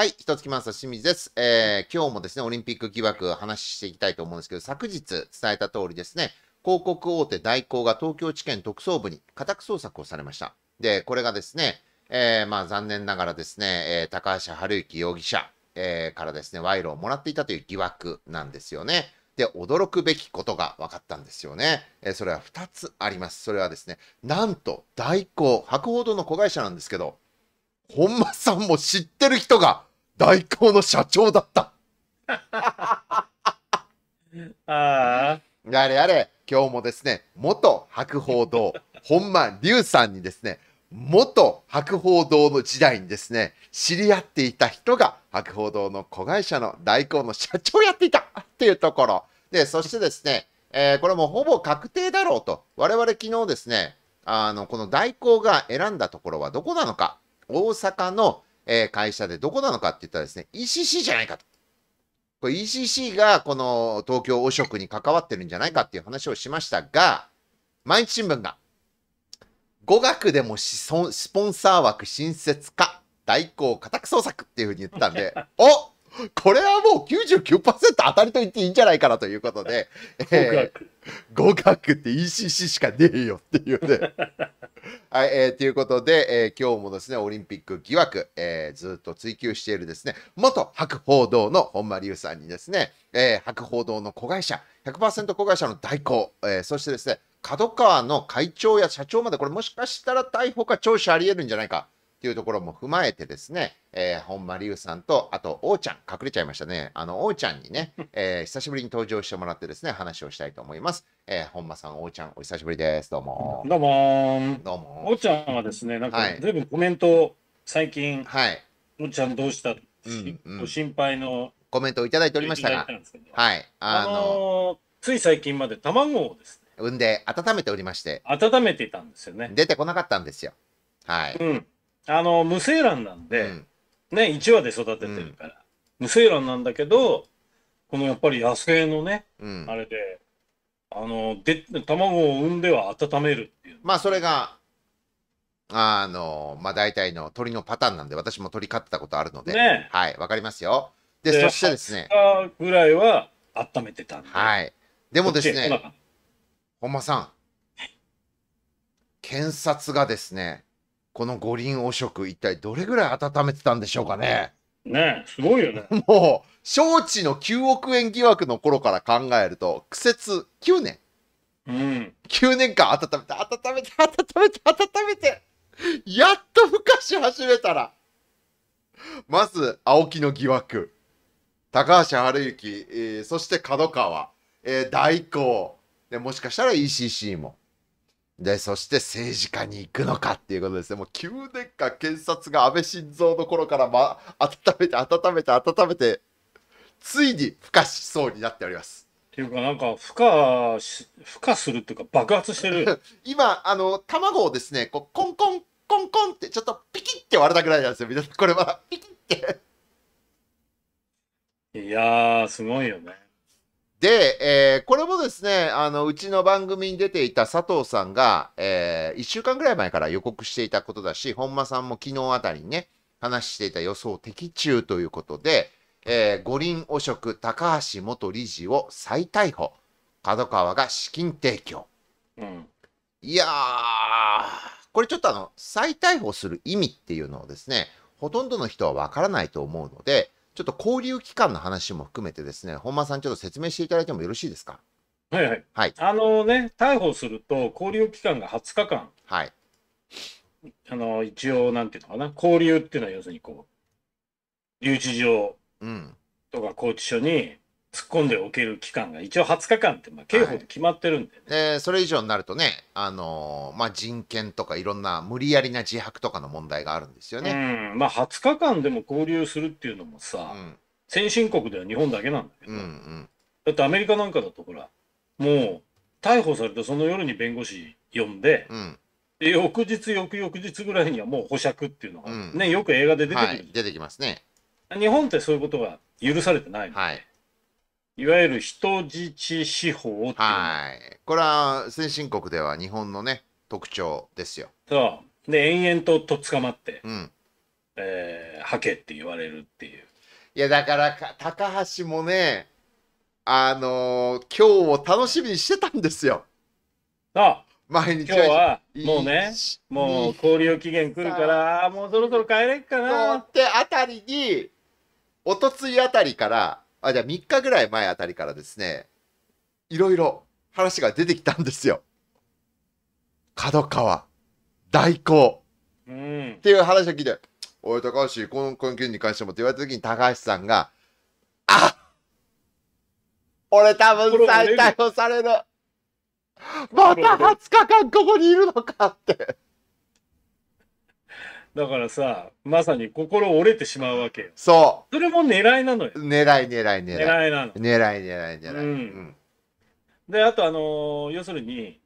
はい、つ月マンサ清水です。えー、今日もですね、オリンピック疑惑話していきたいと思うんですけど、昨日伝えた通りですね、広告大手大広が東京地検特捜部に家宅捜索をされました。で、これがですね、えー、まあ残念ながらですね、えー、高橋治之容疑者、えー、からですね、賄賂をもらっていたという疑惑なんですよね。で、驚くべきことが分かったんですよね。えー、それは2つあります。それはですね、なんと大広、博報堂の子会社なんですけど、本間さんも知ってる人が代行の社長だった。ああ。やれやれ、今日もですね、元白鳳堂、本間龍さんにですね、元白鳳堂の時代にですね、知り合っていた人が白鳳堂の子会社の代行の社長をやっていたっていうところ。で、そしてですね、えー、これもほぼ確定だろうと、我々昨日ですね、あの、この代行が選んだところはどこなのか、大阪のえー、会社でどこなのかって言ったらですね、ECC じゃないかと。これ ECC がこの東京汚職に関わってるんじゃないかっていう話をしましたが、毎日新聞が、語学でもスポンサー枠新設化、代行家宅捜索っていうふうに言ったんで、おこれはもう99%当たりと言っていいんじゃないかなということで、えー、合格って ECC しかねえよっていうね。はい、えー、ということで、えー、今日もですね、オリンピック疑惑、えー、ずっと追求しているですね、元白報道の本間隆さんにですね、えー、白報道の子会社、100%子会社の代行、えー、そしてですね、角川の会長や社長まで、これもしかしたら逮捕か聴取あり得るんじゃないか。っていうところも踏まえてですね、えー、本間龍さんと、あと、王ちゃん、隠れちゃいましたね。あの、王ちゃんにね、えー、久しぶりに登場してもらってですね、話をしたいと思います。えー、本間さん、王ちゃん、お久しぶりです。どうも。どうも。どうも。王ちゃんはですね、なんか、ずいぶんコメント、最近、はい。王ちゃんどうしたうんうん、心配のコメントをいただいておりましたが、いたはい、あのーあのー、つい最近まで卵をですね、産んで温めておりまして、温めてたんですよね。出てこなかったんですよ。はい。うん。あの無精卵なんで、うんね、1話で育ててるから、うん、無精卵なんだけどこのやっぱり野生のね、うん、あれであので卵を産んでは温めるっていうまあそれがあのまあ大体の鳥のパターンなんで私も鳥飼ってたことあるので、ね、はいわかりますよでそしてですねぐらいは温めてたんではいでもですね本間さん検察がですねこの五輪汚職、一体どれぐらい温めてたんでしょうかね。ねすごいよね。もう、招致の9億円疑惑の頃から考えると、苦節9年。うん、9年間温めて、温めて、温めて、温めて、やっとふかし始めたら。まず、青木の疑惑。高橋治之、えー、そして角川、えー、大光で、もしかしたら ECC も。で、そして政治家に行くのかっていうことですね。もう9年間検察が安倍晋三の頃から、ま、温めて、温めて、温めて、ついに孵化しそうになっております。っていうか、なんか、孵化し、孵化するっていうか、爆発してる。今、あの、卵をですね、こう、コンコン、コンコンって、ちょっとピキって割れたぐらいなんですよ。皆さん、これは、ピキっていやー、すごいよね。で、えー、これもですね、あの、うちの番組に出ていた佐藤さんが、えー、1週間ぐらい前から予告していたことだし、本間さんも昨日あたりにね、話していた予想的中ということで、えー、五輪汚職高橋元理事を再逮捕。角川が資金提供。うん、いやー、これちょっとあの、再逮捕する意味っていうのをですね、ほとんどの人はわからないと思うので、ちょっと交流期間の話も含めてですね、本間さん、ちょっと説明していただいてもよろしいですか。はいはい。はい、あのね、逮捕すると、交流期間が20日間。はい。あの、一応、なんていうのかな、交流っていうのは、要するにこう、留置場とか拘置所に、突っ込んでおける期間が一応20日間ってまあ刑法で決まってるんで、ね、はい、それ以上になるとね、あのー、まあ、人権とかいろんな無理やりな自白とかの問題があるんですよね。うんまあ、20日間でも交留するっていうのもさ、うん、先進国では日本だけなんだけど、うんうん、だってアメリカなんかだとほらもう逮捕されたその夜に弁護士呼んで。うんで翌日、翌々日ぐらいにはもう保釈っていうのが、ね、よく映画で出てくる、はい、出てきますね。日本ってそういうことが許されてないので、はいいわゆる人質司法いはいこれは先進国では日本のね特徴ですよそうで延々とと捕まって、うんえー、はけって言われるっていういやだから高橋もねあのー、今日を楽しみにしてたんですよあ毎日今日はもうねもう交流期限来るからもうそろそろ帰れっかなってあたりにおとついあたりからあ、じゃあ3日ぐらい前あたりからですね、いろいろ話が出てきたんですよ。角川、代行、うん、っていう話を聞いて、おい、高橋、この、この件に関してもって言われた時に高橋さんが、あ俺多分再逮捕される。また20日間ここにいるのかってだからさ、まさに心折れてしまうわけよ。そそれも狙いなのよ。狙い狙い狙い。狙いなの。狙い狙い狙い。ううんで、あと、あのー要するに、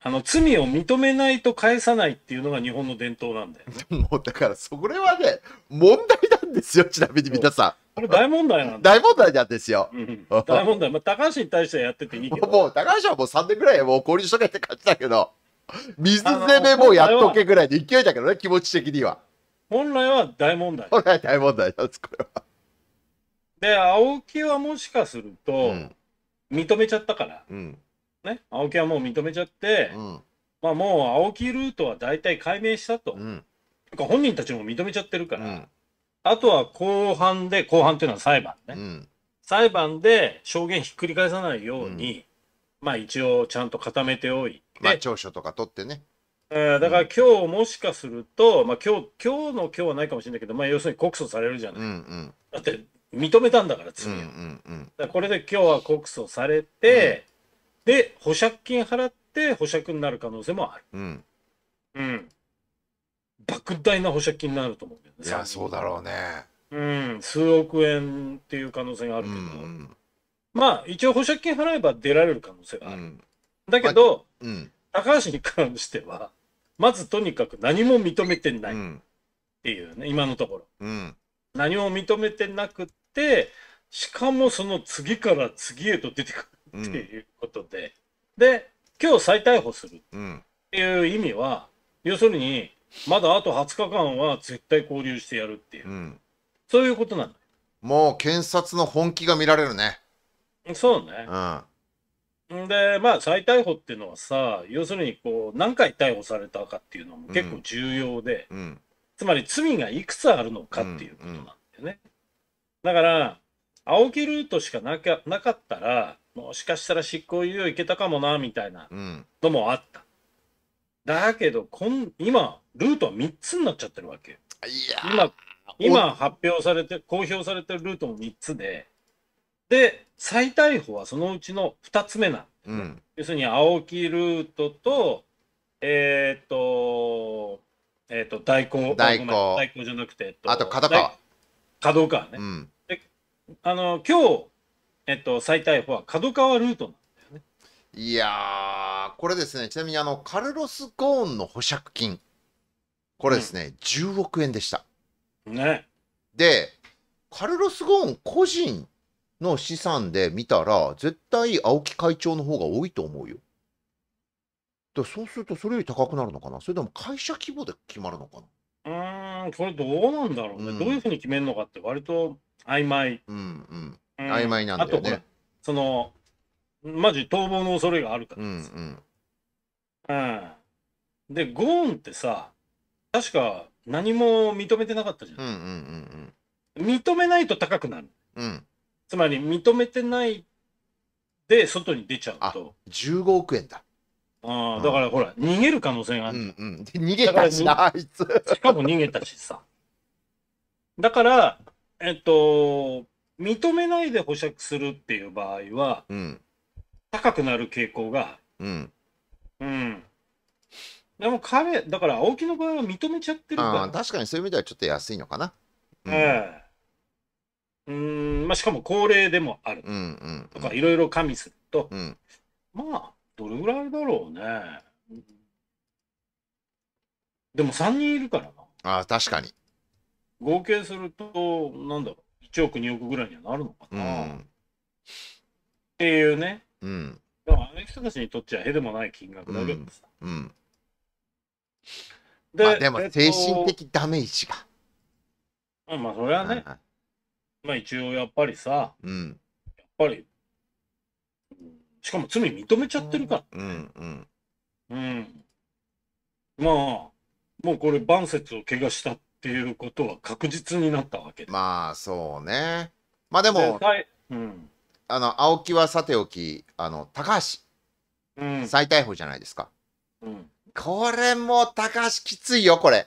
あの、罪を認めないと返さないっていうのが日本の伝統なんだよ。もうだから、それはね、問題なんですよ。ちなみに皆さこれ大問題なんだよ。大問題なんですよ。うん大問題。まあ、高橋に対してはやってていいけど。もう、高橋はもう3年ぐらいもう交流しとけって感じだけど。水攻めもやっとけぐらいで勢いだけどね、気持ち的には。本来は大問題。本来大問題なんです、これは。で、青木はもしかすると、認めちゃったから、うん、ね、青木はもう認めちゃって、うん、まあもう青木ルートは大体解明したと。うん、か本人たちも認めちゃってるから、うん、あとは後半で、後半っていうのは裁判ね。うん、裁判で証言ひっくり返さないように、まあ一応ちゃんと固めておいまあ、長所とか取ってね。えー、だから今日もしかすると、うん、まあ、今日今日の今日はないかもしれないけど、まあ、要するに告訴されるじゃない。うんうん、だって認めたんだから罪を。うんうんうん、これで今日は告訴されて、うん、で保釈金払って保釈になる可能性もある。うん、うん、莫大な保釈金になると思うけどね。いやそうだろうね。うん数億円っていう可能性があるけど、うんうん、まあ一応保釈金払えば出られる可能性がある。うんだけど、うん、高橋に関しては、まずとにかく何も認めてないっていうね、今のところ。うん、何も認めてなくて、しかもその次から次へと出てくるっていうことで、うん、で、今日再逮捕するっていう意味は、要するに、まだあと20日間は絶対交流してやるっていう、うん、そういうことなのもう検察の本気が見られるね。そうね。うん。んで、まあ、再逮捕っていうのはさ、要するにこう何回逮捕されたかっていうのも結構重要で、うん、つまり罪がいくつあるのかっていうことなんだよね。だから、青木ルートしかなかなかったら、もしかしたら執行猶予いけたかもな、みたいなのもあった。だけどこん、今、ルートは3つになっちゃってるわけ。今、今発表されて、公表されてるルートも3つで、で、再逮捕はそのうちの2つ目な、うん、要するに青木ルートと、えっ、ー、と、えっ、ー、と、大行、大行じゃなくて、えっと、あと角川。角川ね。うん、であの今日、えっと、再逮捕は角川ルートなんだよね。いやこれですね、ちなみにあのカルロス・ゴーンの保釈金、これですね、うん、10億円でした。ね。で、カルロス・ゴーン個人の資産で見たら、絶対青木会長の方が多いと思うよ。だそうすると、それより高くなるのかなそれとも会社規模で決まるのかなうん、これどうなんだろうね。うん、どういうふうに決めるのかって、割と曖昧。うん、うん、曖昧なんだよね。その、マジ逃亡の恐れがあるからでうん、うん、うん。で、ゴーンってさ、確か何も認めてなかったじゃん。うんうんうんうん。認めないと高くなる。うん。つまり認めてないで外に出ちゃうと。15億円だ。ああ、だからほら、逃げる可能性がある。うんうん。逃げたしな、あいつ。しかも逃げたしさ。だから、えっと、認めないで保釈するっていう場合は、うん、高くなる傾向が、うん。うん。でも彼、だから青木の場合は認めちゃってるから。確かにそういう意味ではちょっと安いのかな。うん、ええうんまあ、しかも高齢でもあるとかいろいろ加味すると、うん、まあどれぐらいだろうねでも3人いるからなあ確かに合計するとなんだろう1億2億ぐらいにはなるのかな、うん、っていうね、うん、でもあの人たちにとっちゃへでもない金額だけどさ、うん、うん、でまあ、でも精神的ダメージが、えっと、まあそれはね、はいはいまあ一応やっぱりさ、うん。やっぱり、しかも罪認めちゃってるかうんうん。ら。うん。まあ、もうこれ、万節を怪我したっていうことは確実になったわけまあ、そうね。まあでも、でうん。あの、青木はさておき、あの、高橋、うん。再逮捕じゃないですか。うん。これも高橋きついよ、これ。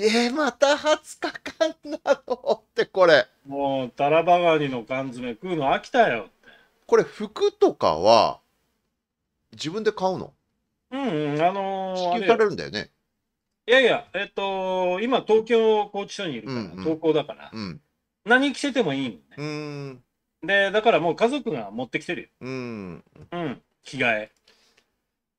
えー、また20日間なのってこれもうタラバガニの缶詰食うの飽きたよってこれ服とかは自分で買うのうんうんあのー、支給されるんだよねいやいやえっ、と今東京拘置所にいるから、うんうん、だから、うん、何着せてもいいのね、うんでだからもう家族が持ってきてるようんうん着替え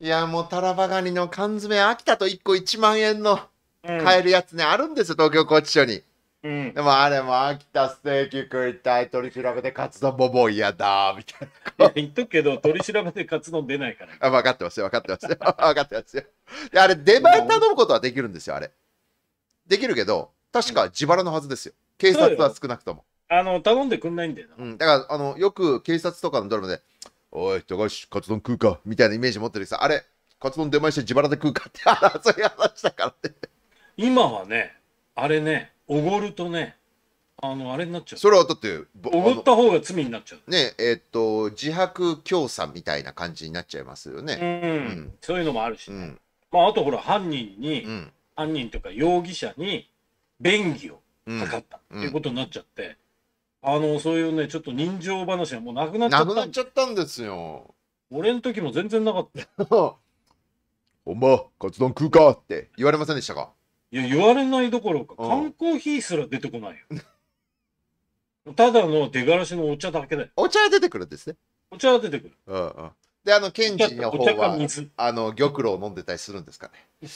いやもうタラバガニの缶詰飽きたと1個1万円の買えるやつね、あるんですよ、東京拘置所に。うん、でもあれも秋田ステーキ食いたい取り調べでカツ丼ももう嫌だみたいな。言っとくけど取り調べでカツ丼出ないから、あ分かってますよ分かってますよ分かってますよ。あれ出前頼むことはできるんですよあれ。できるけど確か自腹のはずですよ警察は少なくとも。あの頼んでくんないんだよな。うん、だからあのよく警察とかのドラマで「おい人がしカツ丼食うか」みたいなイメージ持ってるさあれカツ丼出前して自腹で食うかって そういう話だからね。今はねあれねおごるとねあのあれになっちゃうそれはだっておごった方が罪になっちゃうねえっと自白教唆みたいな感じになっちゃいますようね。ん、うんそういうのもあるし、うんまあ、あとほら犯人に、うん犯人とか容疑者に便宜を図かかったっていうことになっちゃって、あのそういうねちょっと人情話はもうなくなっちゃなっくなたっちゃったんですよ。俺の時も全然なかったほんま、カツ丼食うかって言われませんでしたかいや、言われないどころか、缶コーヒーすら出てこないよ。ただの出がらしのお茶だけだよ。お茶は出てくるんですね。お茶は出てくる。うんうん。で、あの、ケンジの方は、あの、玉露を飲んでたりするんですかね。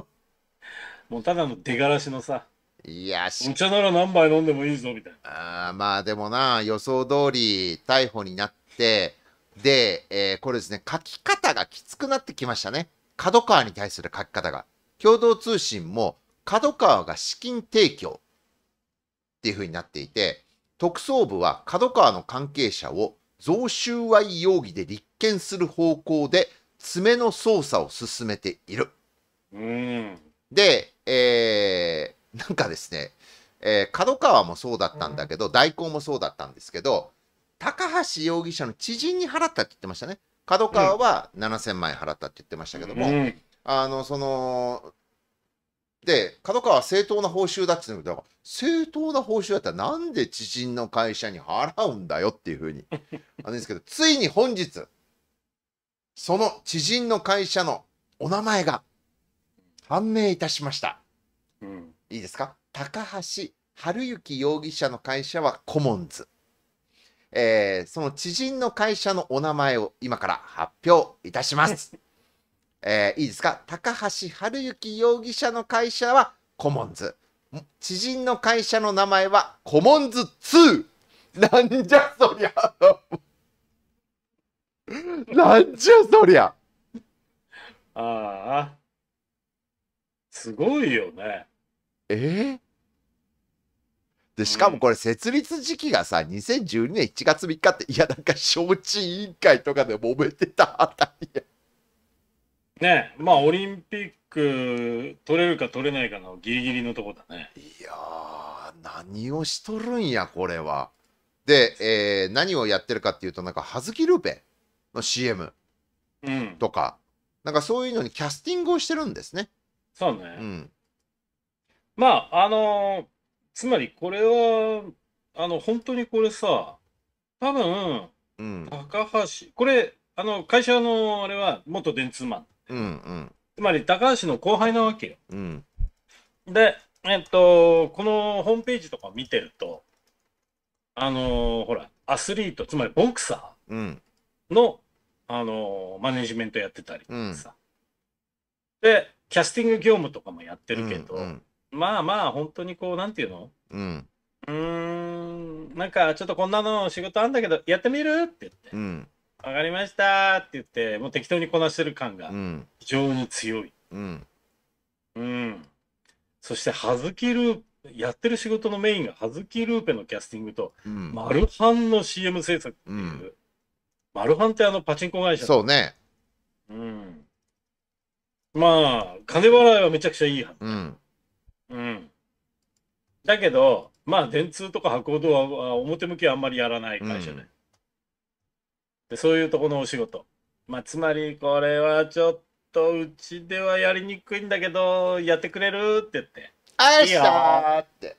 もうただの手がらしのさ。いやし、お茶なら何杯飲んでもいいぞ、みたいな。あまあでもな、予想通り逮捕になって、で、えー、これですね、書き方がきつくなってきましたね。角川に対する書き方が。共同通信も角川が資金提供っていうふうになっていて、特捜部は角川の関係者を贈収賄容疑で立件する方向で詰めの捜査を進めている。うんで、えー、なんかですね、えー、角川もそうだったんだけど、大広もそうだったんですけど、高橋容疑者の知人に払ったって言ってましたね。角川は7000万円払ったって言ってましたけども、うん、あの、その、で、角川は正当な報酬だって言うんだけど、正当な報酬だったらなんで知人の会社に払うんだよっていうふうに、あれですけど、ついに本日、その知人の会社のお名前が判明いたしました。うん、いいですか高橋治之容疑者の会社はコモンズ。えー、その知人の会社のお名前を今から発表いたします。えー、いいですか高橋治之容疑者の会社はコモンズ知人の会社の名前はコモンズ2なんじゃそりゃなんじゃそりゃああすごいよねえー、でしかもこれ設立時期がさ2012年1月3日っていやなんか招致委員会とかで揉めてたあたりやねまあオリンピック取れるか取れないかのギリギリのとこだねいや何をしとるんやこれはで、えー、何をやってるかっていうとなんか葉月ルーペの CM とか、うん、なんかそういうのにキャスティングをしてるんですねそうね、うん、まああのー、つまりこれはあの本当にこれさ多分、うん、高橋これあの会社のあれは元電通マンうんうん。つまり高橋の後輩なわけよ。うん、で、えっと、このホームページとか見てると、あのー、ほら、アスリート、つまりボクサーの、うん、あのー、マネジメントやってたりとかさ、うん、で、キャスティング業務とかもやってるけど、うんうん、まあまあ、本当にこう、なんていうのうん、うんなんかちょっとこんなの仕事あんだけど、やってみるって言って。わかりましたって言って、もう適当にこなしてる感が非常に強い。うん。うん。そして、はずきループ、やってる仕事のメインがはずきルーペのキャスティングと、うん、マルハンの CM 制作っていう。うん、マルハンってあのパチンコ会社。そうね。うん。まあ、金払いはめちゃくちゃいいはず。うん。うん。だけど、まあ、電通とか博報堂は表向きはあんまりやらない会社で、ね。うんでそういうとこのお仕事。まあ、つまり、これはちょっと、うちではやりにくいんだけど、やってくれるって言って。あいいよーって。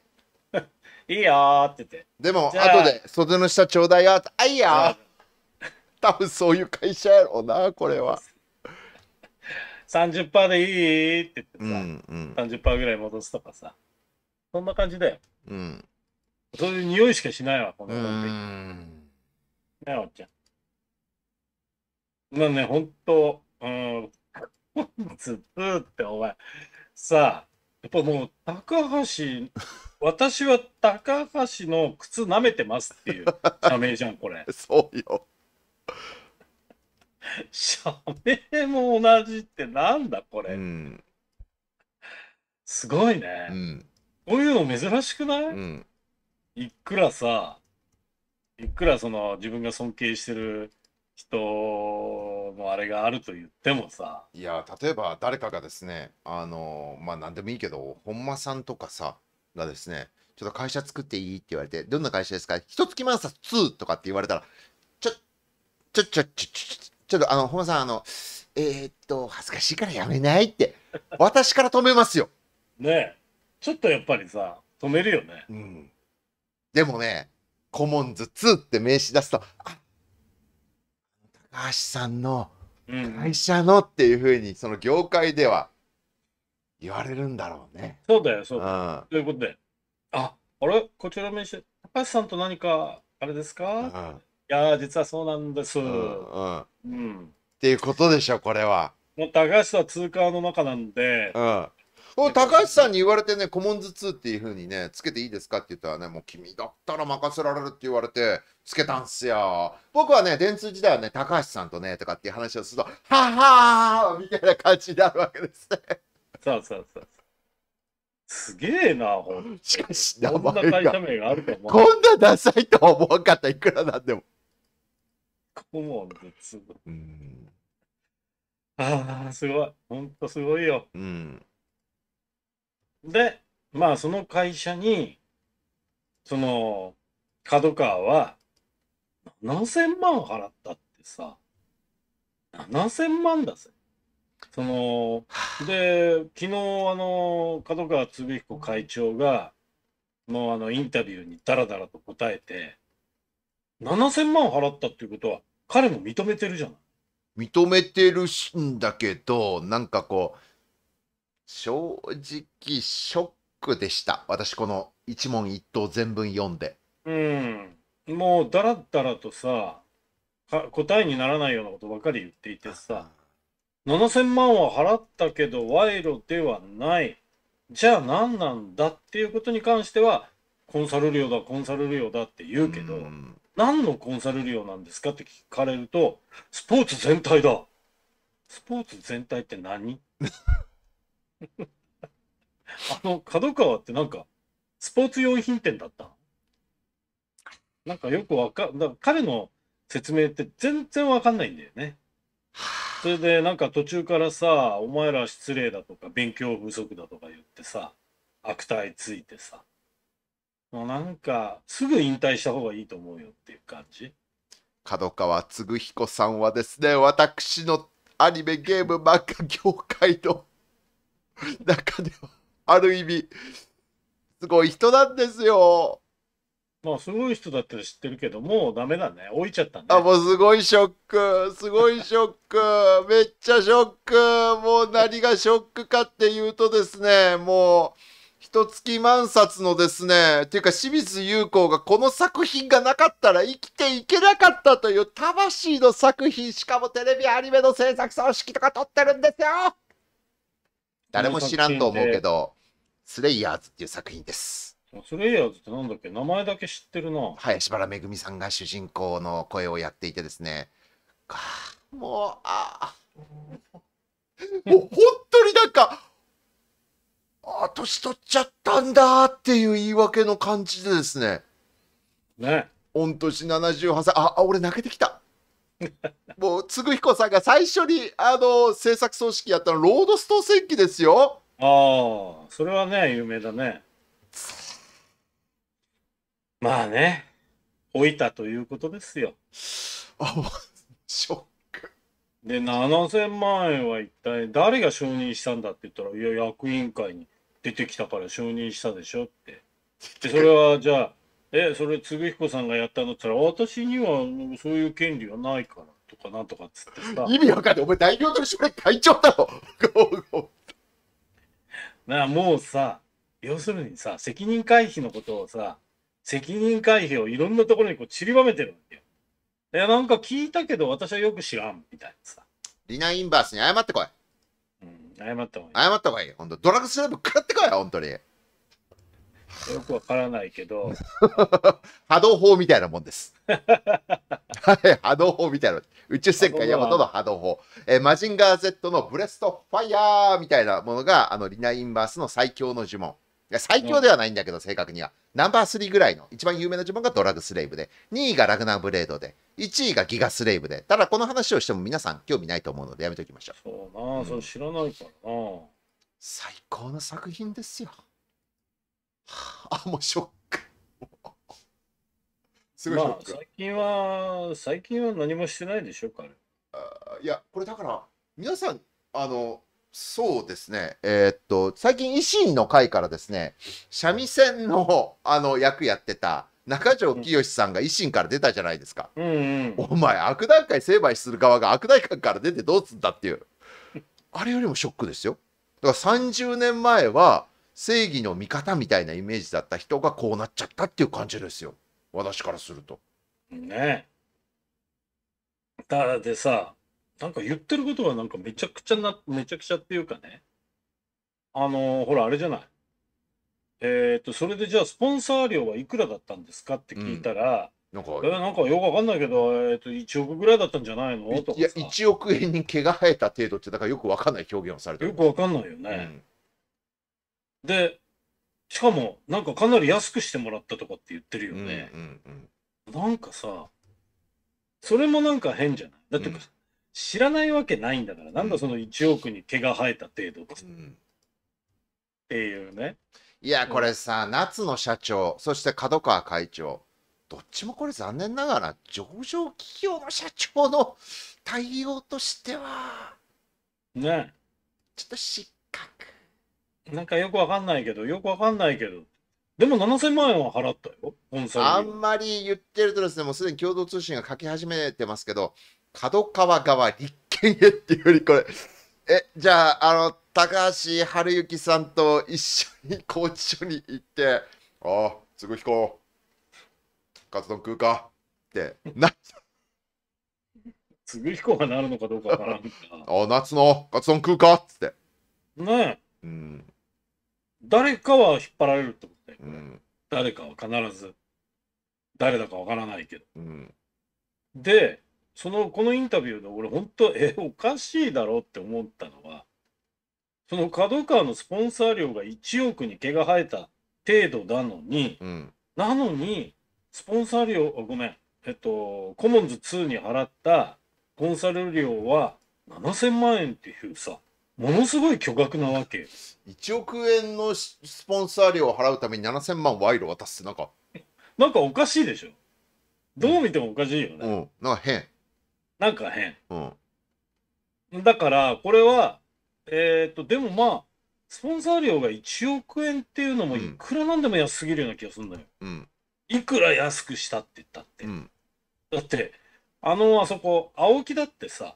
いいよーって言って。でも、後で、袖の下ちょうだいよって。あいいよー多分そういう会社やろうな、これは。30%でいいって言ってさ、うんうん、30%ぐらい戻すとかさ。そんな感じだよ。うん。そういう匂いしかしないわ、このコンビ。ねおっちゃん。まあね、本当うん、ずっってお前、さあ、やっぱもう、高橋、私は高橋の靴舐めてますっていう社名じゃん、これ。そうよ。社名も同じってなんだ、これ。うん、すごいね、うん。こういうの珍しくない、うん、いくらさ、いくらその自分が尊敬してる人のあれがあると言ってもさいや例えば誰かがですねあのまあ何でもいいけど本間さんとかさがですねちょっと会社作っていいって言われてどんな会社ですか一月満冊2とかって言われたらちょちょちょちょちょちょっとあの本間さんあのえー、っと恥ずかしいからやめないって私から止めますよねえちょっとやっぱりさ止めるよねうんでもねコモンズ2って名刺出すとあ橋さんの会社のっていうふうにその業界では言われるんだろうね。そうだよ、そうだよ。ということで、あ、あれこちら名刺、高橋さんと何かあれですか、いや実はそうなんです。うんっていうことでしょ、これは。もう高橋は通貨の中なんで、うん、高橋さんに言われてね、コモンズ2っていうふうにね、つけていいですかって言ったらね、もう君だったら任せられるって言われて、つけたんすよ。僕はね、電通時代はね、高橋さんとね、とかっていう話をすると、ははーみたいな感じになるわけですね。そうそうそう。すげえな、ほんしかし、名前こんな会社名があると思う。こんなダサいとは思わんかった、いくらなんでも。コモンズ2。うん。ああ、すごい。ほんとすごいよ。うん。で、まあその会社に、その、角川は、7000万払ったってさ、7000万だぜ。その、で、昨日、あの、角川嗣彦会長が、のあの、インタビューにダラダラと答えて、7000万払ったっていうことは、彼も認めてるじゃない。認めてるんだけど、なんかこう、正直ショックでした私この一問一答全文読んでうんもうだらだらとさ答えにならないようなことばかり言っていてさ7000万は払ったけど賄賂ではないじゃあ何なんだっていうことに関してはコンサル料だコンサル料だって言うけど、うん、何のコンサル料なんですかって聞かれるとスポーツ全体だスポーツ全体って何あの、角川ってなんか、スポーツ用品店だったなんかよくわか、だか彼の説明って全然わかんないんだよね。それでなんか途中からさ、お前ら失礼だとか、勉強不足だとか言ってさ、悪態ついてさ、もうなんか、すぐ引退した方がいいと思うよっていう感じ。角川嗣彦さんはですね、私のアニメゲーム漫画業界の 中では、ある意味、すごい人なんですよ。まあ、すごい人だったら知ってるけど、もうダメだね。置いちゃったね。あ、もうすごいショック。すごいショック。めっちゃショック。もう何がショックかっていうとですね、もう、一月万冊のですね、っていうか清水優子がこの作品がなかったら生きていけなかったという魂の作品、しかもテレビアニメの制作総式とか撮ってるんですよ誰も知らんと思うけど、スレイヤーズっていう作品です。スレイヤーズってなんだっけ名前だけ知ってるな。柴原めぐみさんが主人公の声をやっていてですね、もう、ああ、もう本当になんか、ああ、年取っちゃったんだっていう言い訳の感じでですね。ね。御年78歳。あ、あ、俺泣けてきた。もう、つぐひこさんが最初に、あの、制作組織やったの、ロードストー戦記ですよ。ああ、それはね、有名だね。まあね、老いたということですよ。あ、ショック。で、7000万円は一体誰が承認したんだって言ったら、いや、役員会に出てきたから承認したでしょって。で、それはじゃあ、え、それ、嗣彦さんがやったのって言ったら、私にはそういう権利はないからとか、なんとかっつってさ。意味わかんない。お前、代表取締役会長だろ。なあ、もうさ、要するにさ、責任回避のことをさ、責任回避をいろんなところにこう散りばめてるんだよ。いや、なんか聞いたけど、私はよく知らん、みたいなさ。リナ・インバースに謝ってこい。うん、謝った方がいい。謝った方がいい。本当ドラッグスラブ食らってこい、本当に。よくわからないけど 波動砲みたいなもんです 波動砲みたいな宇宙戦艦ヤマトの波動砲、えー、マジンガー Z のブレストファイヤーみたいなものがあのリナ・インバースの最強の呪文最強ではないんだけど、正確には。ナンバー3ぐらいの、一番有名な呪文がドラグスレイブで、2位がラグナーブレードで、1位がギガスレイブで。ただ、この話をしても皆さん興味ないと思うので、やめておきましょう。そうな、うん、それ知らないからな。最高の作品ですよ。あもうショック すごいショック、まあ、最近は最近は何もしてないでしょ彼あいやこれだから皆さんあのそうですねえー、っと最近維新の会からですね三味線のあの役やってた中条清さんが維新から出たじゃないですか、うんうんお前悪段階成敗する側が悪代官から出てどうすんだっていうあれよりもショックですよだから30年前は正義の味方みたいなイメージだった人がこうなっちゃったっていう感じですよ私からすると。ねただでさなんか言ってることはなんかめちゃくちゃなめちゃくちゃっていうかねあのー、ほらあれじゃないえっ、とそれでじゃあスポンサー料はいくらだったんですかって聞いたら、うん、なんかえなんかよくわかんないけど、えー、と1億ぐらいだったんじゃないのとかいや1億円に毛が生えた程度ってだからよくわかんない表現をされてるよくわかんないよね。うんで、しかも、なんかかなり安くしてもらったとかって言ってるよね。うんうんうん、なんかさ、それもなんか変じゃないだって、うん、知らないわけないんだから、なんだその1億に毛が生えた程度と、うん、っていうね。いや、これさ、夏野社長、そして角川会長、どっちもこれ残念ながら、上場企業の社長の対応としては、ねちょっと失格。なんかよくわかんないけど、よくわかんないけど。でも7000万円は払ったよ、本あんまり言ってるとですね、もうすでに共同通信が書き始めてますけど、角川側立憲へっていうよりこれ、え、じゃあ、あの、高橋治之さんと一緒に拘置所に行って、ああ、すぐひこ。カツ丼食うかってなっ う。つぐひこがなるのかどうかわからんあ、夏のカツ丼食うかっつって。ねえ。うん。誰かは引っ張られるってことだよ、うん、誰かは必ず誰だかわからないけど、うん、でそのこのインタビューで俺本当えおかしいだろって思ったのはその角川のスポンサー料が1億に毛が生えた程度なのに、うん、なのにスポンサー料ごめんえっとコモンズ2に払ったコンサル料は7000万円っていうさものすごい巨額なわけ。1億円のスポンサー料を払うために7000万賄賂渡すってなんかなんかおかしいでしょ。どう見てもおかしいよね。うんなんか変なんか変。うんだから、これは、えっ、と、でもまあ、スポンサー料が1億円っていうのもいくらなんでも安すぎるような気がするんだよ。うんいくら安くしたって言ったって。うんだって、あの、あそこ、青木だってさ、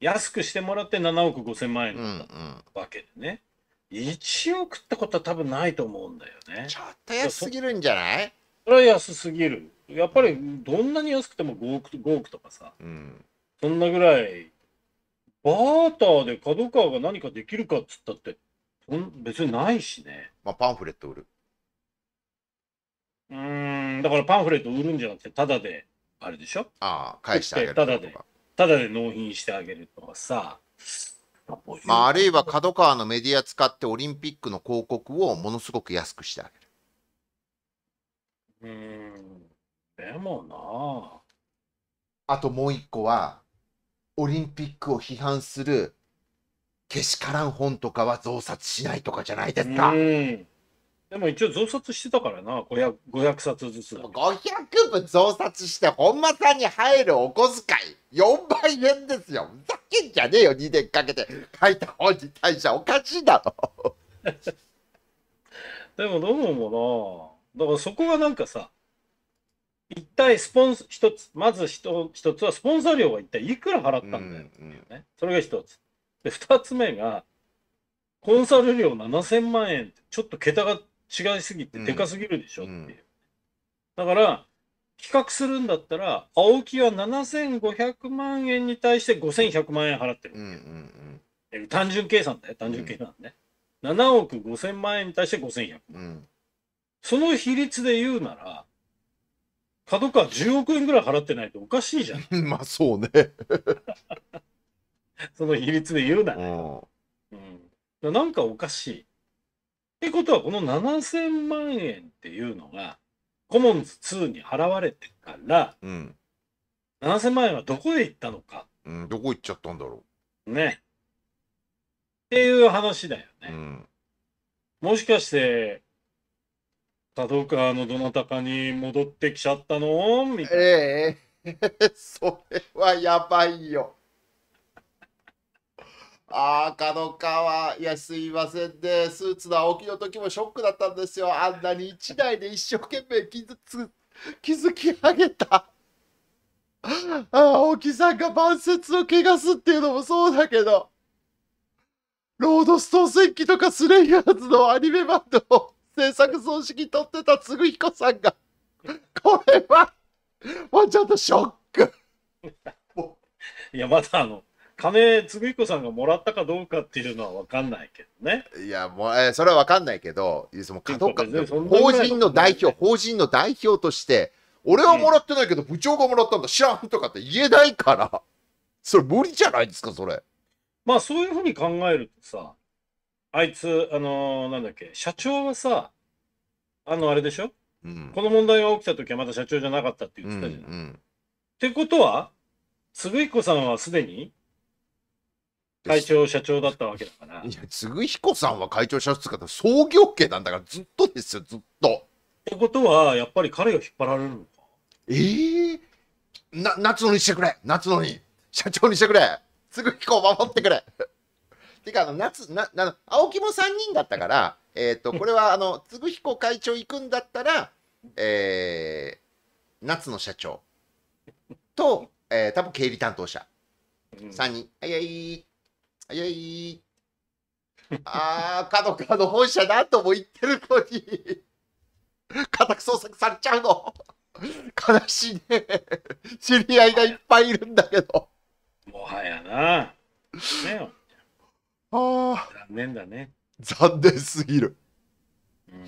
安くしてもらって7億5千万円だったわけでね、うんうん、1億ってことは多分ないと思うんだよねちょっと安すぎるんじゃないそれは安すぎるやっぱりどんなに安くても5億 ,5 億とかさ、うん、そんなぐらいバーターで角川が何かできるかっつったって別にないしね、まあ、パンフレット売るうんだからパンフレット売るんじゃなくてただであれでしょああ返してあげるただでただで納品してあげるとかさ。まあ、あるいは角川のメディア使ってオリンピックの広告をものすごく安くしてあげる。うん、でもなあともう一個は、オリンピックを批判するけしからん本とかは増刷しないとかじゃないですか。うんでも一応増刷してたからな 500, 500冊ずつ500部増刷して本間さんに入るお小遣い4万円ですよふざけんじゃねえよ2年かけて書いた本に対しておかしいだろ でもどうもなだからそこがなんかさ一体スポンス一つまず一つはスポンサー料は一体いくら払ったんだよっていうね、うんそれが一つで二つ目がコンサル料7000万円ちょっと桁が違いすぎてでかすぎるでしょっていう。うんうん、だから、比較するんだったら、青木は7500万円に対して5100万円払ってる、うんうん、単純計算だよ、単純計算ね。うん、7億5000万円に対して5100万、うん、その比率で言うなら、角川10億円ぐらい払ってないとおかしいじゃん。まあそうね。その比率で言うなら、ね、うん、なんかおかしい。ってことは、この7000万円っていうのが、コモンズ2に払われてから、うん、7000万円はどこへ行ったのか。うん、どこ行っちゃったんだろう。ね。っていう話だよね。うん、もしかして、佐藤川のどなたかに戻ってきちゃったのみたいな。ええー、それはやばいよ。ああ、角川、いや、すいませんで、ね、スーツの青木の時もショックだったんですよ。あんなに一台で一生懸命傷つ、築き上げた。青木さんが晩節を怪我すっていうのもそうだけど、ロードストー戦記とかスレイヤーズのアニメバンドを制作総指揮取ってた嗣彦さんが、これは、もうちょっとショック。いや、またあの、金、つぐいこさんがもらったかどうかっていうのは分かんないけどね。いや、もう、えー、それは分かんないけど、その、かどうか、法人の代表、法人の代表として、俺はもらってないけど、部長がもらったんだ、知らんとかって言えないから、それ無理じゃないですか、それ。まあ、そういうふうに考えるとさ、あいつ、あのー、なんだっけ、社長はさ、あの、あれでしょ、うん、この問題が起きた時はまだ社長じゃなかったって言ってたじゃない。うんうん、ってことは、つぐいこさんはすでに会長社長だったわけだから。いや、嗣彦さんは会長社長って創業家なんだからずっとですよ、ずっと。ってことは、やっぱり彼が引っ張られるのか。ええー、な、夏野にしてくれ夏野に社長にしてくれ嗣彦を守ってくれ てか、あの、夏、な、な、青木も3人だったから、えっ、と、これは、あの、嗣彦会長行くんだったら、えー、夏野社長と、えー、多分経理担当者。3人。はいはい。早い。ああ、角川の本社何とも言ってるのに家宅捜索されちゃうの悲しいね知り合いがいっぱいいるんだけど。もはやな。ねよ。ああ。残念だね。残念すぎる。うん。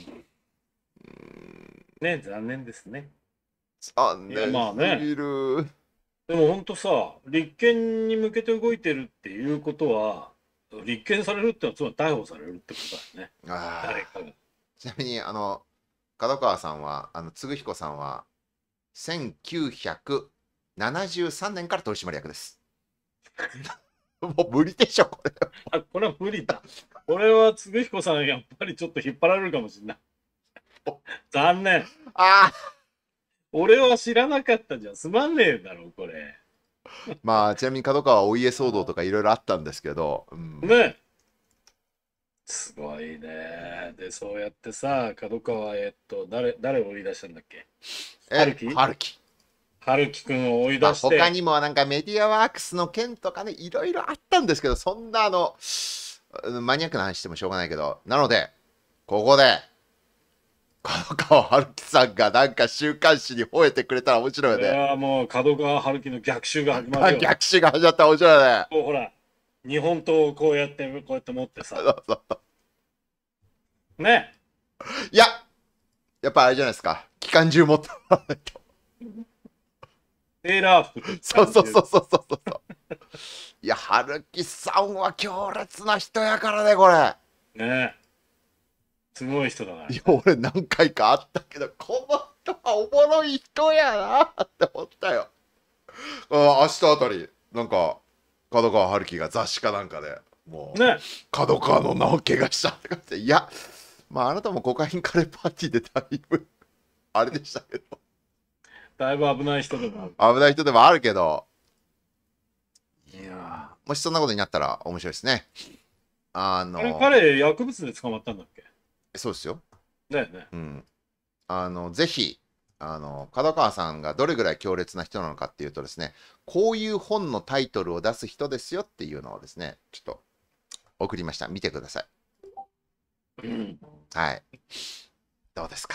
ね残念ですね。残念すぎる。でも本当さ、立憲に向けて動いてるっていうことは、立憲されるってのは、つまり逮捕されるってことだよね。誰かちなみに、あの、角川さんは、あの、嗣彦さんは、1973年から取締役です。もう無理でしょ、これ。あ、これは無理だ。これは嗣彦さん、やっぱりちょっと引っ張られるかもしれない。残念。ああ。俺は知らなかったじゃん。すまんねえだろ、これ。まあ、ちなみに角川はお家騒動とかいろいろあったんですけど。うん、ねすごいね。で、そうやってさ、角川、えっと、誰、誰を追い出したんだっけ春樹春樹。春樹くんを追い出して、まあ、他にもなんかメディアワークスの件とかね、いろいろあったんですけど、そんなあの、マニアックな話してもしょうがないけど、なので、ここで、角川春樹さんがなんか週刊誌に吠えてくれたら面白いよね。いやもう角川春樹の逆襲が始まるよ。逆襲が始まったら面白いね。もうほら、日本刀をこうやって、こうやって持ってさ。そうそうねいや、やっぱあれじゃないですか。機関銃持った。もーラー服そうそうそうそうそうそう。いや、春樹さんは強烈な人やからね、これ。ねえ。すごい人だな。いや、俺何回かあったけど、この人はおもろい人やなって思ったよ。あ明日あたり、なんか、角川春樹が雑誌かなんかで、もう、ね、角川の名を怪我したって感じで、いや、まあ、あなたもコカインカレーパーティーでだいぶ、あれでしたけど。だいぶ危ない人でもある。危ない人でもあるけど。いやもしそんなことになったら面白いですね。あのー。あれ、彼、薬物で捕まったんだっけそうですよ。だよね。うん。あの、ぜひ、あの、角川さんがどれぐらい強烈な人なのかっていうとですね、こういう本のタイトルを出す人ですよっていうのをですね、ちょっと送りました。見てください。うん、はい。どうですか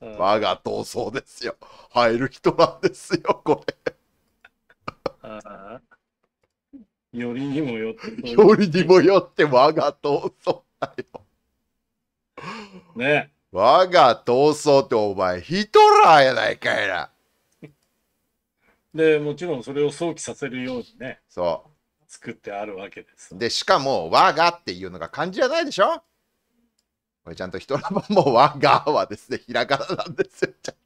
我が闘争ですよ。入る人なんですよ、これよりにもよって。よりにもよって我が闘争だよ。ね我が闘争ってお前ヒトラーやないかいな。で、もちろんそれを想起させるようにね。そう。作ってあるわけです。で、しかも、我がっていうのが漢字じゃないでしょこれちゃんと人の番も我がはですね、ひらがななんですよ、ちゃん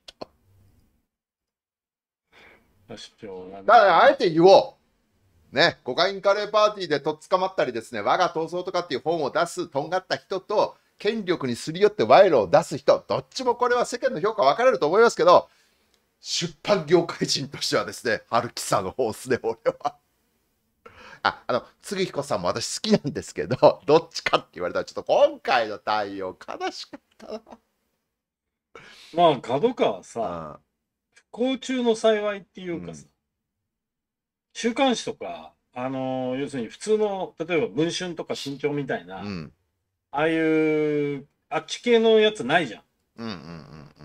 と。だから、あえて言おう。ね、コカインカレーパーティーでとっ捕まったりですね、我が闘争とかっていう本を出す、とんがった人と、権力にすり寄って賄賂を出す人、どっちもこれは世間の評価分かれると思いますけど、出版業界人としてはですね、春木さんの方ですね、俺は。あ、あの、つぐひこさんも私好きなんですけど、どっちかって言われたら、ちょっと今回の対応、悲しかったな。まあ、角川さ、うん、不幸中の幸いっていうかさ、週刊誌とか、あのー、要するに普通の、例えば文春とか新潮みたいな、うん、ああいう、あっち系のやつないじゃん。うんうんうんう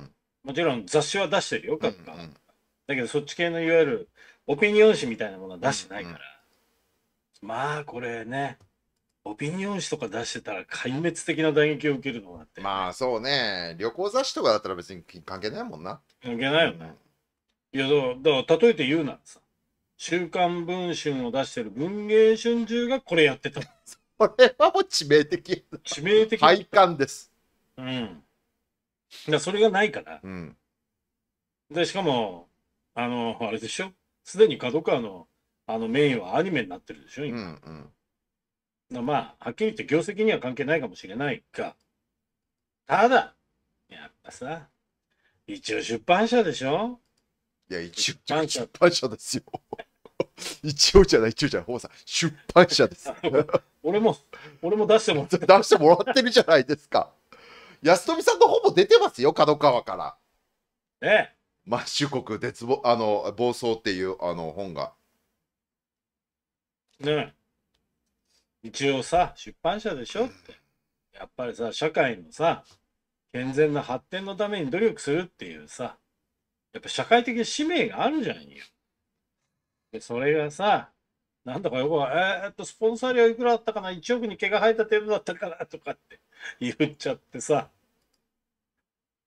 ん、もちろん雑誌は出してるよ、かっうんうん、だけどそっち系のいわゆるオピニオン誌みたいなものは出してないから。うんうん、まあ、これね、オピニオン誌とか出してたら壊滅的な打撃を受けるのだって、まあそうね旅行雑誌とかだったら別に関係ないもんな関係ないよね、うん、いやだから例えて言うならさ週刊文春を出してる文芸春秋がこれやってた。これはもう致命的。致命的。廃感です。うん。だそれがないから。うん。で、しかも、あの、あれでしょすでに角川のあのメインはアニメになってるでしょ、今。うんうん、まあ、はっきり言って業績には関係ないかもしれないが、ただ、やっぱさ、一応出版社でしょいや、一応出版社ですよ。一応じゃない、一応じゃない、ほぼさん、出版社です。俺も、俺も出してもらって出してもらってるじゃないですか。安富さんとほぼ出てますよ、角川から。ねマッシュ国絶望、あの、暴走っていうあの本が。ね一応さ、出版社でしょって。やっぱりさ、社会のさ、健全な発展のために努力するっていうさ、やっぱ社会的使命があるじゃんよ。で、それがさ、なんだかよくは、えー、っと、スポンサー料いくらだったかな ?1 億に毛が生えた程度だったからとかって 言っちゃってさ、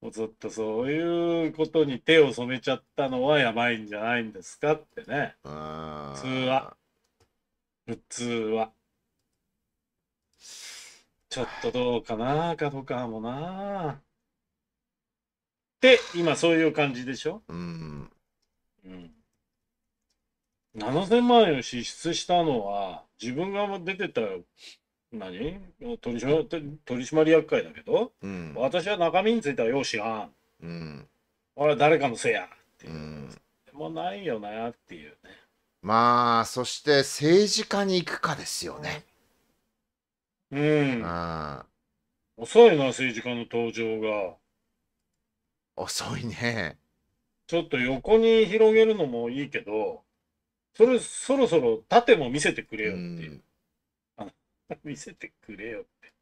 もうずっとそういうことに手を染めちゃったのはやばいんじゃないんですかってね。普通は。普通は。ちょっとどうかな、かどかもな。って、今そういう感じでしょうん。うん7000万円を支出したのは、自分が出てた何取締取締役会だけど、うん、私は中身についてはよう知ん、うん、俺は誰かのせいやってう、うん、もうないよなっていうねまあそして政治家に行くかですよねうん、うん、遅いな政治家の登場が遅いねちょっと横に広げるのもいいけどそれ、そろそろ盾も見せてくれよっていう。うん、見せてくれよって。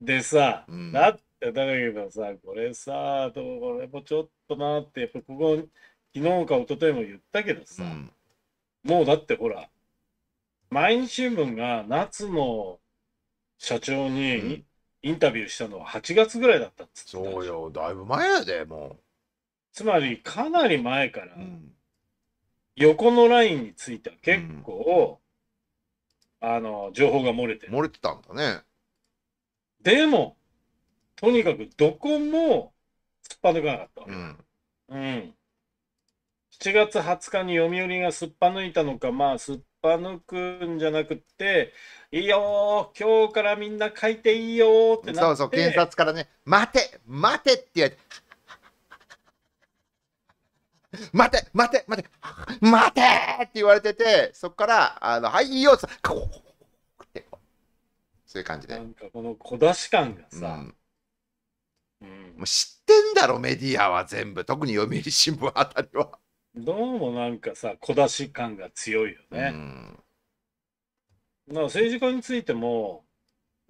でさ、うん、だってだけどさ、これさ、これもちょっとなって、やっぱここ、昨日か一昨日も言ったけどさ、うん、もうだってほら、毎日新聞が夏の社長にインタビューしたのは8月ぐらいだったっつってそうよ、だいぶ前やで、もう。つまり、かなり前から、うん横のラインについては結構、うん、あの、情報が漏れてる。漏れてたんだね。でも、とにかくどこも突っぱ抜かなかった。うん。うん。7月20日に読売がすっぱ抜いたのか、まあ、すっぱ抜くんじゃなくて、いいよ今日からみんな書いていいよってなって。そうそう、検察からね、待て待てって言われて、待て待て待て待てって言われてて、そこから、あの、はい、いいよってって、そういう感じで。なんかこの小出し感がさ、うん、もう知ってんだろ、メディアは全部。特に読売新聞あたりは。どうもなんかさ、小出し感が強いよね。うん政治家についても、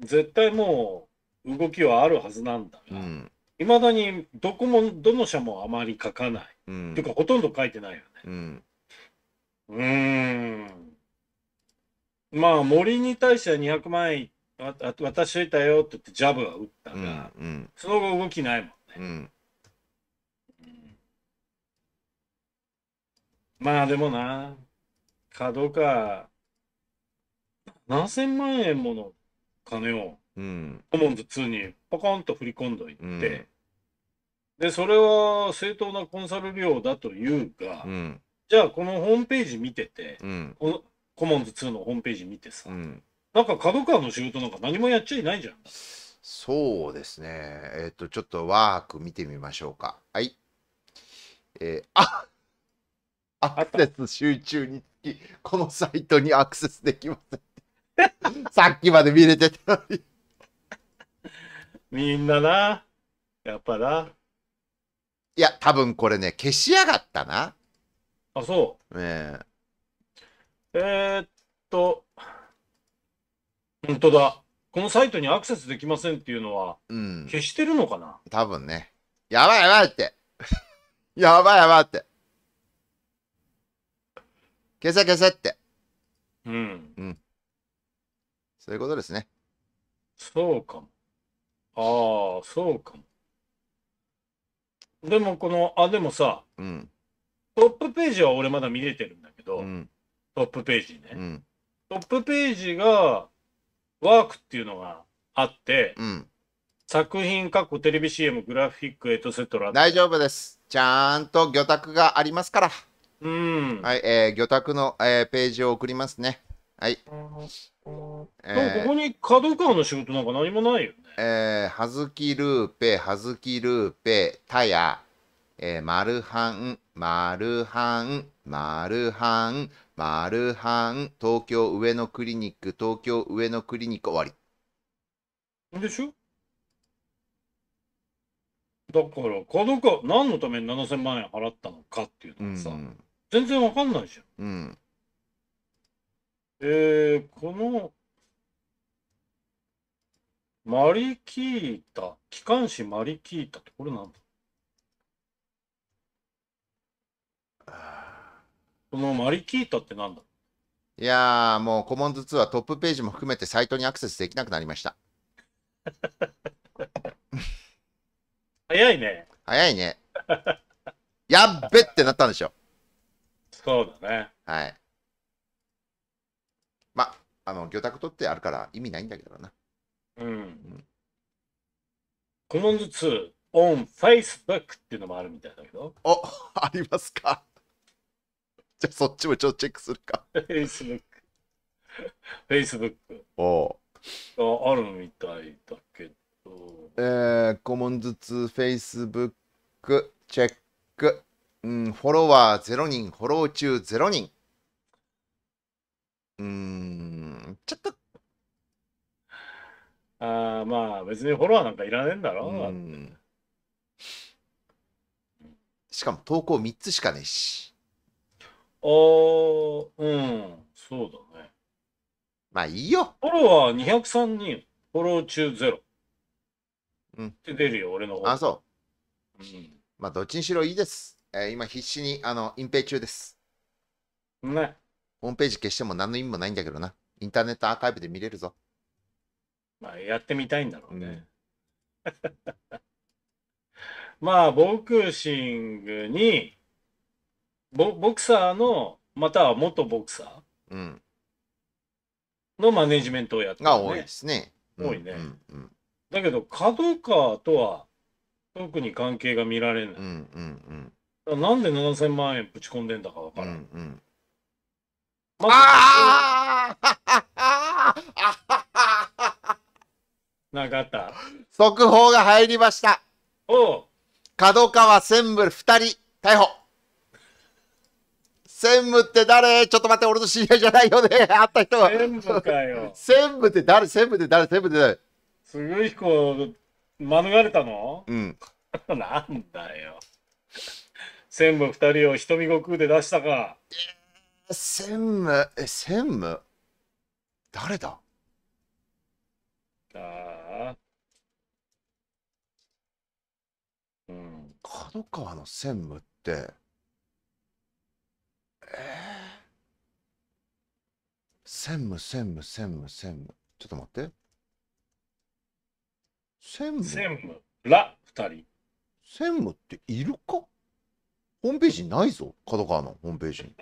絶対もう動きはあるはずなんだが、い、うん、ま、だにどこも、どの社もあまり書かない。うん、ていうかほとんど書いてないよね。うん。うーん。まあ森に対しては200万円渡しといたよって言ってジャブは打ったが、うんうん、その後動きないもんね。うんまあでもな、かどうか。何千万円もの金を、コモンズ2にポコンと振り込んどいて、うん、で、それは正当なコンサル料だというが、うん、じゃあこのホームページ見てて、うん、このコモンズ2のホームページ見てさ、うん、なんか角川の仕事なんか何もやっちゃいないじゃん。そうですね。えっ、ー、と、ちょっとワーク見てみましょうか。はい。えー、あアクセス集中につき、このサイトにアクセスできません。さっきまで見れてたのに みんなな、やっぱな。いや、多分これね、消しやがったな。あ、そう。ねえ。えー、っと、本当だ。このサイトにアクセスできませんっていうのは、うん、消してるのかな多分ね。やばいやばいって。やばいやばいって。消せ消せって。うん。うん。そういうことですね。そうかも。ああ、そうかも。でもこの、あ、でもさ、うん。トップページは俺まだ見れてるんだけど、うん。トップページね、うん。トップページが、ワークっていうのがあって、うん。作品、過去テレビ CM、グラフィック、エトセトラ。大丈夫です。ちゃんと魚拓がありますから。うん。はい、えー魚拓の、えーページを送りますね。はい。えー、ここに角川の仕事なんか何もないよね。えー、はずきルーペ、はずきルーペ、たや、えー、まるはん、まるはん、まるはん、まるはん、東京上野クリニック、東京上野クリニック終わり。でしょだから角川何のために7000万円払ったのかっていうのはさ、うん、全然わかんないじゃん。うんえー、この、マリキータ、機関士マリキータってこれなんだこのマリキータってなんだいやー、もうコモンズ2はトップページも含めてサイトにアクセスできなくなりました。早いね。早いね。やっべってなったんでしょ。そうだね。はい。あの魚拓取ってあるから意味ないんだけどな。うん。コモンズ2 on f a イス b ックっていうのもあるみたいだけど。おありますか。じゃあそっちもちょっとチェックするか。フェイスブック。フェイスブック。o おああるみたいだけど。えー、コモンズツフェイスブックチェック。うん、フォロワー0人、フォロー中0人。うーん、ちょっと、ああ、まあ別にフォロワーなんかいらねえんだろうん。しかも投稿3つしかねえし。おー、うん、そうだね。まあいいよ。フォロワー203人、フォロー中ゼロ。うんって出るよ、俺の方。あ、そうん。まあどっちにしろいいです。えー今必死に、あの、隠蔽中です。ね。ホームページ消しても何の意味もないんだけどな。インターネットアーカイブで見れるぞ。まあ、やってみたいんだろうね。うん、まあ、ボクシングに、ボボクサーの、または元ボクサー、のマネジメントをやってる、ね、が多いですね。多いね。うんうん、だけど、カーとは特に関係が見られない。うんうんうん、なんで7000万円ぶち込んでんだかわからん。うんうんああなかあった速報が入りましたおお角川専務2人逮捕専務って誰ちょっと待って、俺の知り合いじゃないよね。会った人は。専務かよ。専務って誰専務って誰専務って誰すごい彦、免れたのうん。なんだよ。専務二人を瞳悟空で出したか。専務、え、専務誰だあうん。角川の専務って、えー、専務、専務、専務、専務。ちょっと待って。専務専務、ら、二人。専務っているかホームページないぞ、角川のホームページに。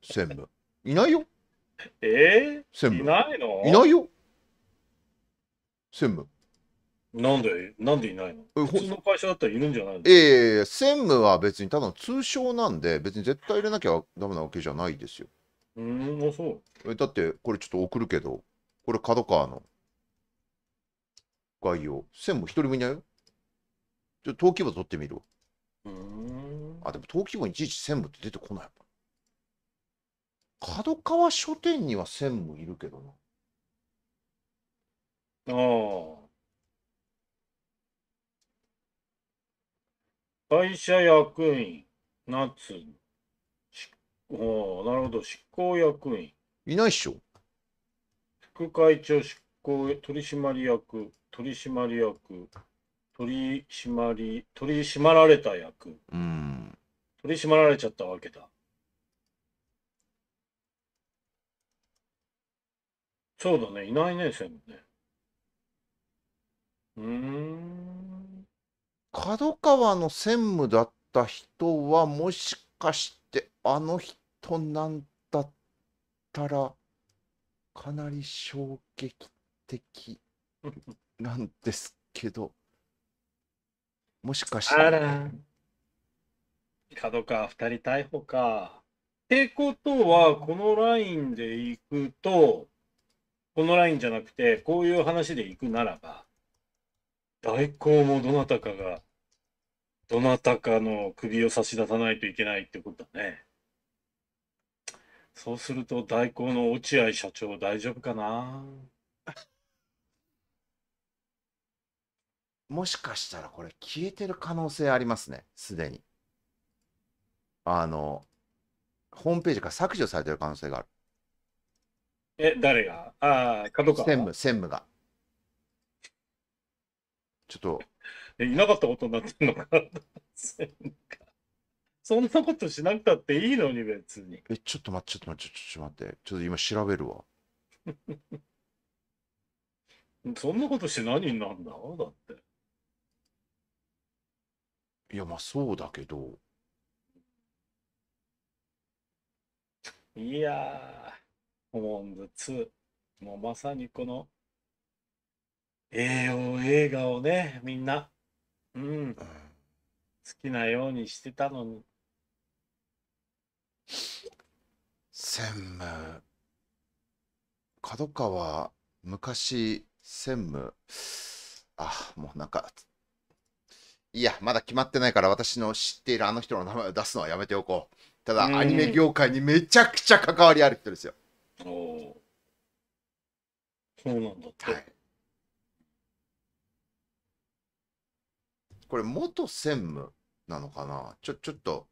専務。いないよ。えー、専務。いないのいないよ。専務。なんで、なんでいないの普通の会社だったらいるんじゃないのええー、専務は別にただの通称なんで、別に絶対入れなきゃダメなわけじゃないですよ。うん、うそう。えだって、これちょっと送るけど、これ角川の概要。専務一人もいないよ。ちょっと登記簿取ってみるわ。あ、でも登記簿にいちいち専務って出てこない角川書店には専務いるけどな。ああ。会社役員、夏、おなるほど、執行役員。いないっしょ。副会長、執行、取締役、取締役、取締り、取り締まられた役。うん。取り締まられちゃったわけだ。そうだね、いないね、専務ね。うん。角川の専務だった人は、もしかしてあの人なんだったら、かなり衝撃的 なんですけど、もしかしたら。角か、2人逮捕か。ってことは、このラインで行くと、このラインじゃなくて、こういう話で行くならば、代行もどなたかが、どなたかの首を差し出さないといけないってことだね。そうすると、代行の落合社長大丈夫かなもしかしたらこれ消えてる可能性ありますね、すでに。あの、ホームページから削除されてる可能性がある。え、誰がああ、角川。専務、専務が。ちょっと。え、いなかったことになってんのか。専務そんなことしなくたっていいのに、別に。え、ちょっと待って、ちょっと待って、ちょっと待って。ちょっと今調べるわ。そんなことして何になるんだだって。いや、まあそうだけど。いやー、ホモンズ2。もうまさにこの、栄養映画をね、みんな、うん、好きなようにしてたのに。専務、角川、昔、専務、あ、もうなんか、いや、まだ決まってないから、私の知っているあの人の名前を出すのはやめておこう。ただ、アニメ業界にめちゃくちゃ関わりある人ですよ。おお。そうなんだって。はい。これ、元専務なのかなちょ、ちょっと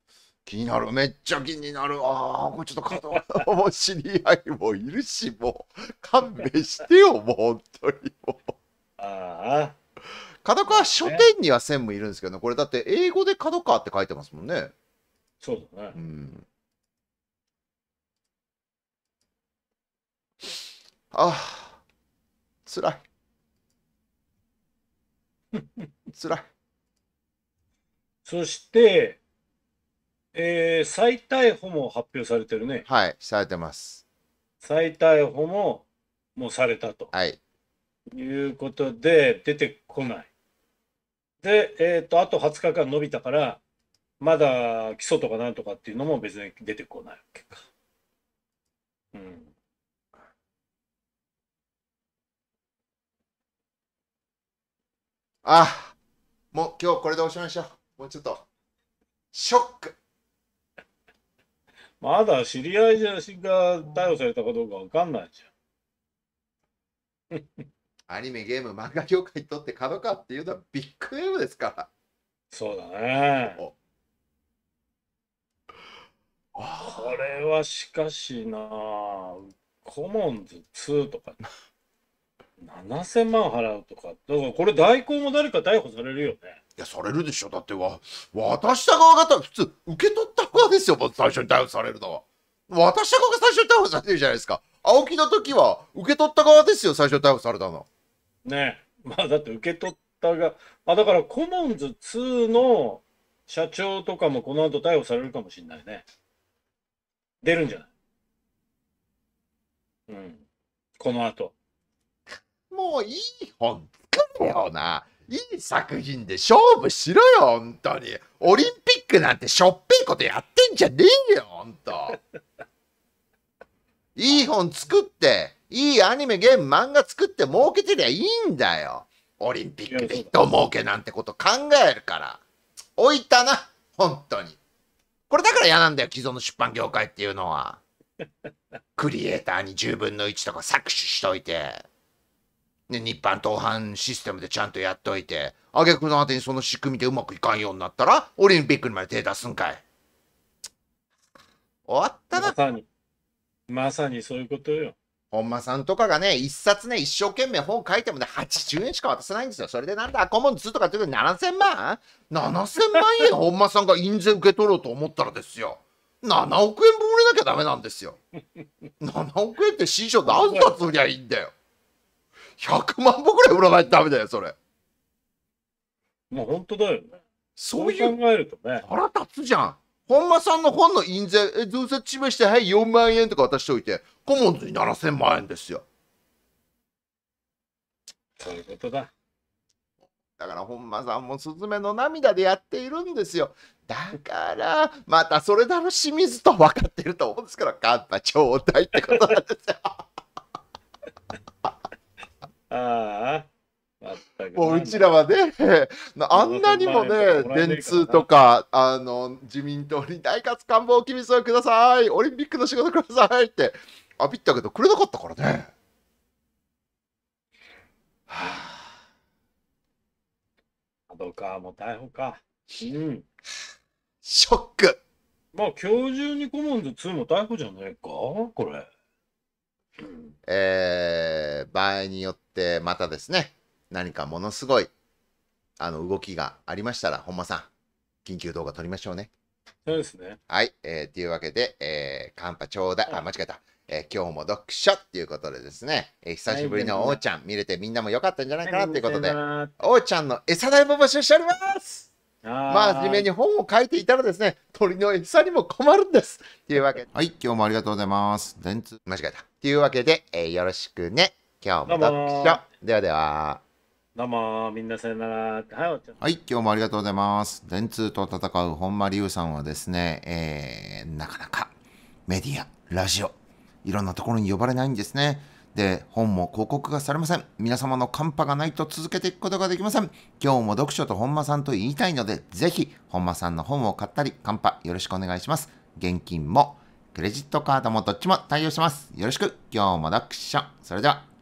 気になる。めっちゃ気になる。ああ、これちょっと加藤も知り合いもいるし、もう勘弁してよ、もう本当にもう。ああ。角川書店には専務いるんですけどね、これだって英語で角川って書いてますもんね。そうだね。うん。ああ、つらい。つ らい。そして、えー、再逮捕も発表されてるね。はい、されてます。再逮捕も、もうされたと。はい。いうことで、出てこない。で、えっ、ー、と、あと20日間伸びたから、まだ基礎とかなんとかっていうのも別に出てこないわけか。うん。あ、もう今日これでおしまいしょう。もうちょっと。ショック。まだ知り合いじゃが逮捕されたかどうかわかんないじゃん。アニメ、ゲーム、漫画業界にとって株価っていうのはビッグウェーブですから。そうだね。これはしかしなコモンズ2とか7000万払うとかだからこれ代行も誰か逮捕されるよねいやされるでしょだってわ渡した側が普通受け取った側ですよ最初に逮捕されるのは渡した側が最初に逮捕されてるじゃないですか青木の時は受け取った側ですよ最初に逮捕されたのねえまあだって受け取ったがあだからコモンズ2の社長とかもこの後逮捕されるかもしれないね出るんじゃないうん。この後。もういい本作れよな。いい作品で勝負しろよ、本当に。オリンピックなんてしょっぺいことやってんじゃねえよ、本当。いい本作って、いいアニメ、ゲーム、漫画作って儲けてりゃいいんだよ。オリンピックで人儲けなんてこと考えるから。置いたな、本当に。これだから嫌なんだよ、既存の出版業界っていうのは。クリエイターに10分の1とか搾取しといて、ね、日版当販システムでちゃんとやっといて、あげくの果てにその仕組みでうまくいかんようになったら、オリンピックにまで手出すんかい。終わったな。まさに、まさにそういうことよ。本間さんとかがね、一冊ね、一生懸命本書いてもね、80円しか渡せないんですよ。それでなんだ、モンズとかっていう7000万 ?7000 万円 本間さんが印税受け取ろうと思ったらですよ。7億円も売れなきゃダメなんですよ。7億円って新書何冊売りゃいいんだよ。100万本ぐらい売らないとダメだよ、それ。もう本当だよね。そういう。考えるとね。腹立つじゃん。本間さんの本の印税、え増設示して、はい、4万円とか渡しておいて、コモンズに7000万円ですよ。そういうことだ。だから本間さんも「すずめの涙」でやっているんですよ。だから、またそれだろ清水と分かってると思うんですから、カンパちょうだいってことなんですよ。ああ。ったけど。もううちらはね、あんなにもね、電通とか、あの、自民党に大活官房機密をください、オリンピックの仕事くださいって、あびったけど、くれなかったからね。はあ。どうか、もう逮捕か。うん。ショック。まあ、今日中にコモンズ2も逮捕じゃないか、これ。えー、場合によってまたですね、何かものすごい、あの、動きがありましたら、本間さん、緊急動画撮りましょうね。そうですね。はい。えー、というわけで、えー、カンパちょうだい。あ、間違えた。えー、今日も読書っていうことでですね、えー、久しぶりのおちゃん、見れてみんなも良かったんじゃないかなということで、おちゃんの餌代も募集しておりますまあ、真面に本を書いていたらですね、鳥の餌にも困るんですというわけで。はい、今日もありがとうございます。全通。間違えた。というわけで、えー、よろしくね。今日も読書。ではでは。どうもみんなさよならはい、今日もありがとうございます電通と戦う本間龍さんはですね、えー、なかなかメディアラジオいろんなところに呼ばれないんですねで本も広告がされません皆様の寒波がないと続けていくことができません今日も読書と本間さんと言いたいのでぜひ本間さんの本を買ったり寒波よろしくお願いします現金もクレジットカードもどっちも対応しますよろしく今日も読書それでは